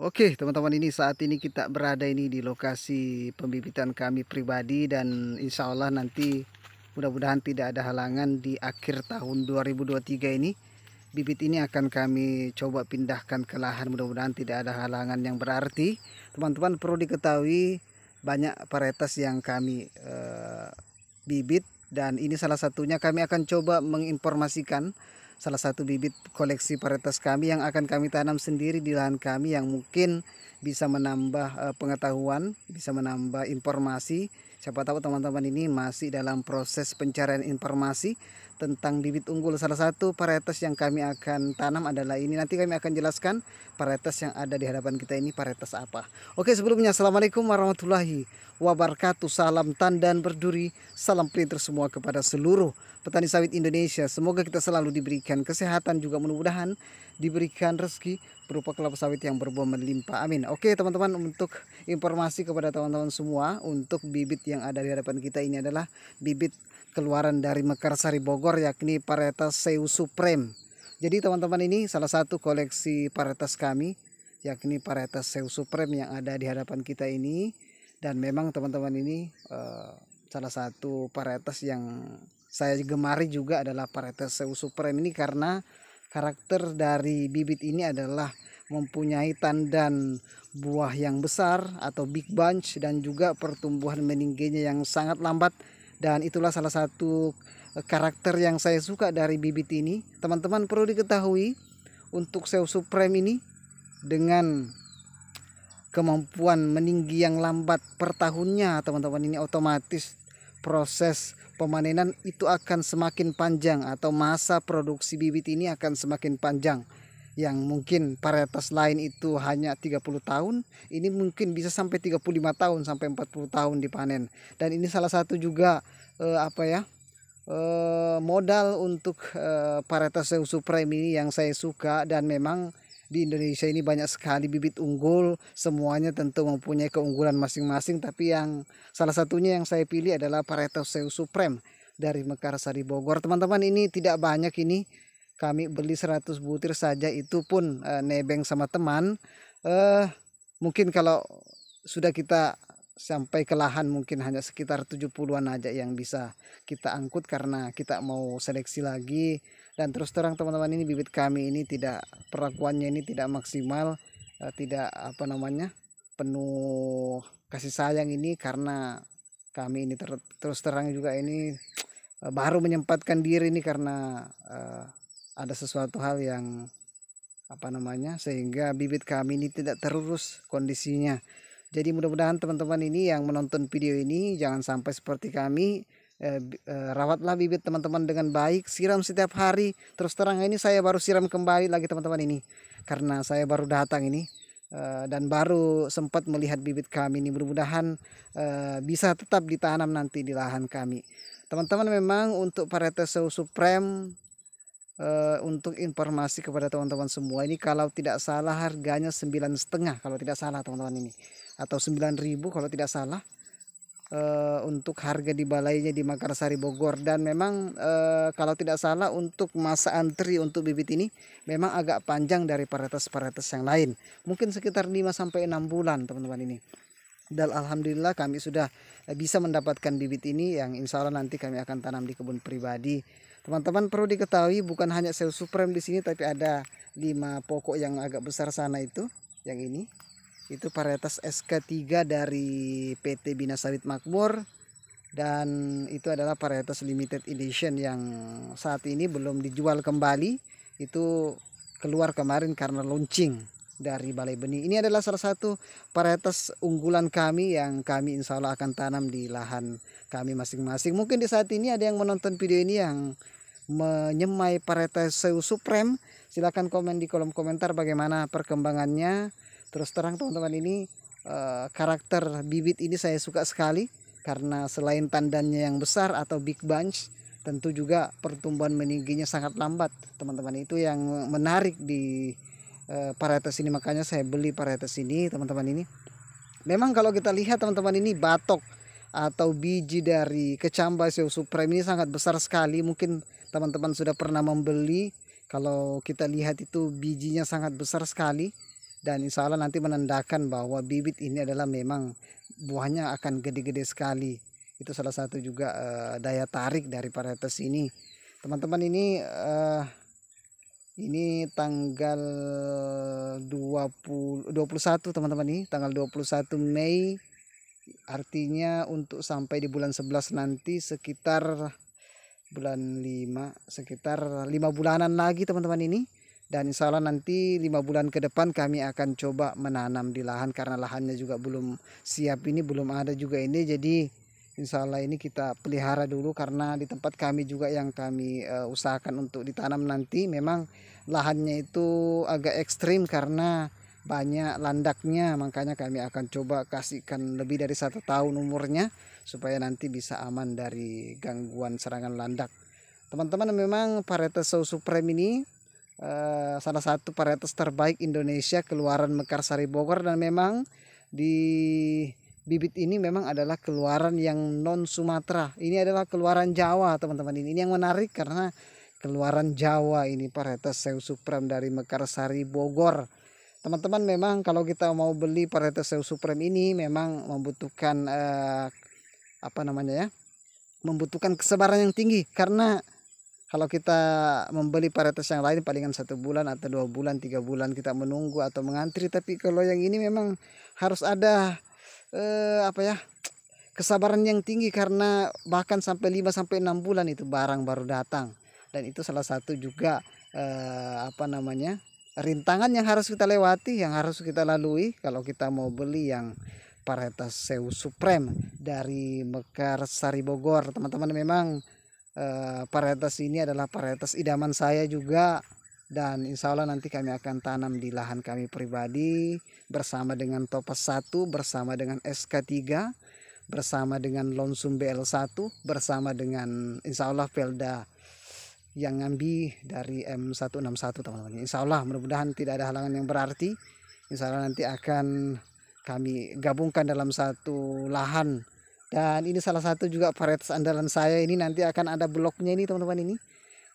Oke teman-teman ini saat ini kita berada ini di lokasi pembibitan kami pribadi dan insya Allah nanti mudah-mudahan tidak ada halangan di akhir tahun 2023 ini bibit ini akan kami coba pindahkan ke lahan mudah-mudahan tidak ada halangan yang berarti teman-teman perlu diketahui banyak varietas yang kami e, bibit dan ini salah satunya kami akan coba menginformasikan salah satu bibit koleksi varietas kami yang akan kami tanam sendiri di lahan kami yang mungkin bisa menambah eh, pengetahuan, bisa menambah informasi Siapa tahu teman-teman ini masih dalam proses pencarian informasi tentang bibit unggul. Salah satu varietas yang kami akan tanam adalah ini. Nanti kami akan jelaskan varietas yang ada di hadapan kita ini varietas apa. Oke, sebelumnya Assalamualaikum warahmatullahi wabarakatuh. Salam tandan berduri, salam printer semua kepada seluruh petani sawit Indonesia. Semoga kita selalu diberikan kesehatan juga mudah-mudahan diberikan rezeki berupa kelapa sawit yang berbuah melimpah. Amin. Oke, teman-teman, untuk informasi kepada teman-teman semua, untuk bibit yang ada di hadapan kita ini adalah bibit keluaran dari Mekarsari Bogor yakni varietas Seu Supreme. Jadi teman-teman ini salah satu koleksi varietas kami yakni varietas Seu Supreme yang ada di hadapan kita ini dan memang teman-teman ini uh, salah satu varietas yang saya gemari juga adalah varietas Seu Supreme ini karena Karakter dari bibit ini adalah mempunyai tandan buah yang besar atau big bunch dan juga pertumbuhan meningginya yang sangat lambat dan itulah salah satu eh, karakter yang saya suka dari bibit ini. Teman-teman perlu diketahui untuk Seo Supreme ini dengan kemampuan meninggi yang lambat per tahunnya teman-teman ini otomatis proses pemanenan itu akan semakin panjang atau masa produksi bibit ini akan semakin panjang yang mungkin varietas lain itu hanya 30 tahun ini mungkin bisa sampai 35 tahun sampai 40 tahun dipanen dan ini salah satu juga eh, apa ya eh, modal untuk eh, varietas Zeus Supreme ini yang saya suka dan memang di Indonesia ini banyak sekali bibit unggul semuanya tentu mempunyai keunggulan masing-masing tapi yang salah satunya yang saya pilih adalah Pareto Seu Supreme dari Mekarsari Bogor teman-teman ini tidak banyak ini kami beli 100 butir saja itu pun e, nebeng sama teman e, mungkin kalau sudah kita sampai ke lahan mungkin hanya sekitar 70-an aja yang bisa kita angkut karena kita mau seleksi lagi dan terus terang teman-teman ini bibit kami ini tidak perlakuannya ini tidak maksimal eh, tidak apa namanya penuh kasih sayang ini karena kami ini ter terus terang juga ini eh, baru menyempatkan diri ini karena uh, ada sesuatu hal yang apa namanya sehingga bibit kami ini tidak terurus kondisinya. Jadi mudah-mudahan teman-teman ini yang menonton video ini jangan sampai seperti kami Eh, eh, rawatlah bibit teman-teman dengan baik siram setiap hari terus terang ini saya baru siram kembali lagi teman-teman ini karena saya baru datang ini eh, dan baru sempat melihat bibit kami ini mudah-mudahan bisa tetap ditanam nanti di lahan kami teman-teman memang untuk Pareteso Supreme untuk informasi kepada teman-teman semua ini kalau tidak salah harganya sembilan setengah kalau tidak salah teman-teman ini atau 9000 kalau tidak salah uh, untuk harga di balainya di Makarsari Bogor dan memang uh, kalau tidak salah untuk masa antri untuk bibit ini memang agak panjang dari varietas-varietas yang lain. Mungkin sekitar 5 sampai 6 bulan teman-teman ini dan alhamdulillah kami sudah bisa mendapatkan bibit ini yang insya Allah nanti kami akan tanam di kebun pribadi. Teman-teman perlu diketahui bukan hanya sel supreme di sini tapi ada lima pokok yang agak besar sana itu yang ini itu varietas SK3 dari PT Bina Sawit Makmur dan itu adalah varietas limited edition yang saat ini belum dijual kembali itu keluar kemarin karena launching dari Balai Benih. Ini adalah salah satu varietas unggulan kami yang kami insya Allah akan tanam di lahan kami masing-masing. Mungkin di saat ini ada yang menonton video ini yang menyemai varietas Seu Supreme. Silahkan komen di kolom komentar bagaimana perkembangannya terus terang teman-teman ini eh, karakter bibit ini saya suka sekali karena selain tandanya yang besar atau big bunch tentu juga pertumbuhan meningginya sangat lambat teman-teman itu yang menarik di uh, ini makanya saya beli varietas ini teman-teman ini memang kalau kita lihat teman-teman ini batok atau biji dari kecamba Seo Supreme ini sangat besar sekali. Mungkin teman-teman sudah pernah membeli. Kalau kita lihat itu bijinya sangat besar sekali dan insya Allah nanti menandakan bahwa bibit ini adalah memang buahnya akan gede-gede sekali itu salah satu juga uh, daya tarik dari varietas ini teman-teman ini uh, ini tanggal 20 21 teman-teman ini tanggal 21 Mei artinya untuk sampai di bulan 11 nanti sekitar bulan 5 sekitar 5 bulanan lagi teman-teman ini dan insya Allah nanti lima bulan ke depan kami akan coba menanam di lahan karena lahannya juga belum siap ini belum ada juga ini jadi insya Allah ini kita pelihara dulu karena di tempat kami juga yang kami uh, usahakan untuk ditanam nanti memang lahannya itu agak ekstrim karena banyak landaknya makanya kami akan coba kasihkan lebih dari satu tahun umurnya supaya nanti bisa aman dari gangguan serangan landak teman-teman memang parete saus supreme ini Eh, salah satu varietas terbaik Indonesia keluaran Mekarsari Bogor dan memang di bibit ini memang adalah keluaran yang non Sumatera. Ini adalah keluaran Jawa, teman-teman. Ini ini yang menarik karena keluaran Jawa ini varietas Seu Supreme dari Mekarsari Bogor. Teman-teman memang kalau kita mau beli varietas Seu Supreme ini memang membutuhkan eh, apa namanya ya? membutuhkan kesebaran yang tinggi karena kalau kita membeli paritas yang lain palingan satu bulan atau dua bulan tiga bulan kita menunggu atau mengantri tapi kalau yang ini memang harus ada eh, apa ya kesabaran yang tinggi karena bahkan sampai lima sampai enam bulan itu barang baru datang dan itu salah satu juga eh, apa namanya rintangan yang harus kita lewati yang harus kita lalui kalau kita mau beli yang paritas Seu Supreme dari Mekar Sari Bogor teman-teman memang eh, ini adalah varietas idaman saya juga dan insya Allah nanti kami akan tanam di lahan kami pribadi bersama dengan topas 1 bersama dengan SK3 bersama dengan lonsum BL1 bersama dengan insya Allah Felda yang ngambi dari M161 teman-teman insya Allah mudah-mudahan tidak ada halangan yang berarti insya Allah nanti akan kami gabungkan dalam satu lahan dan ini salah satu juga varietas andalan saya ini nanti akan ada bloknya ini teman-teman ini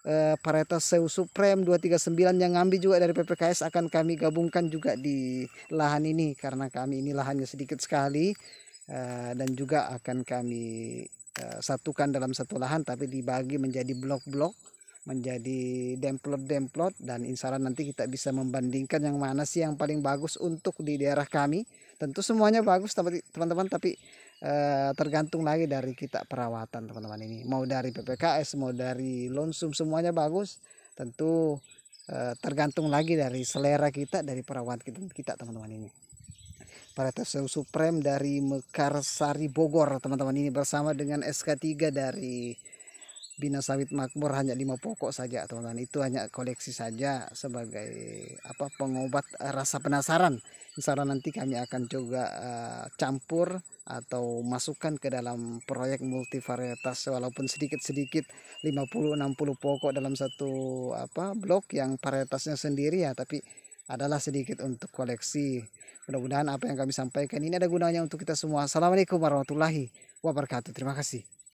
e, eh, varietas Seu Supreme 239 yang ngambil juga dari PPKS akan kami gabungkan juga di lahan ini karena kami ini lahannya sedikit sekali e, dan juga akan kami e, satukan dalam satu lahan tapi dibagi menjadi blok-blok menjadi demplot-demplot dan insya Allah nanti kita bisa membandingkan yang mana sih yang paling bagus untuk di daerah kami tentu semuanya bagus teman-teman tapi Eh, tergantung lagi dari kita perawatan teman-teman ini mau dari PPKS mau dari lonsum semuanya bagus tentu eh, tergantung lagi dari selera kita dari perawatan kita, kita teman-teman ini Paratasium Supreme dari Mekarsari Bogor teman-teman ini bersama dengan SK3 dari bina sawit makmur hanya lima pokok saja teman-teman itu hanya koleksi saja sebagai apa pengobat eh, rasa penasaran misalnya nanti kami akan juga uh, eh, campur atau masukkan ke dalam proyek multivarietas walaupun sedikit-sedikit 50-60 pokok dalam satu apa blok yang varietasnya sendiri ya tapi adalah sedikit untuk koleksi mudah-mudahan apa yang kami sampaikan ini ada gunanya untuk kita semua assalamualaikum warahmatullahi wabarakatuh terima kasih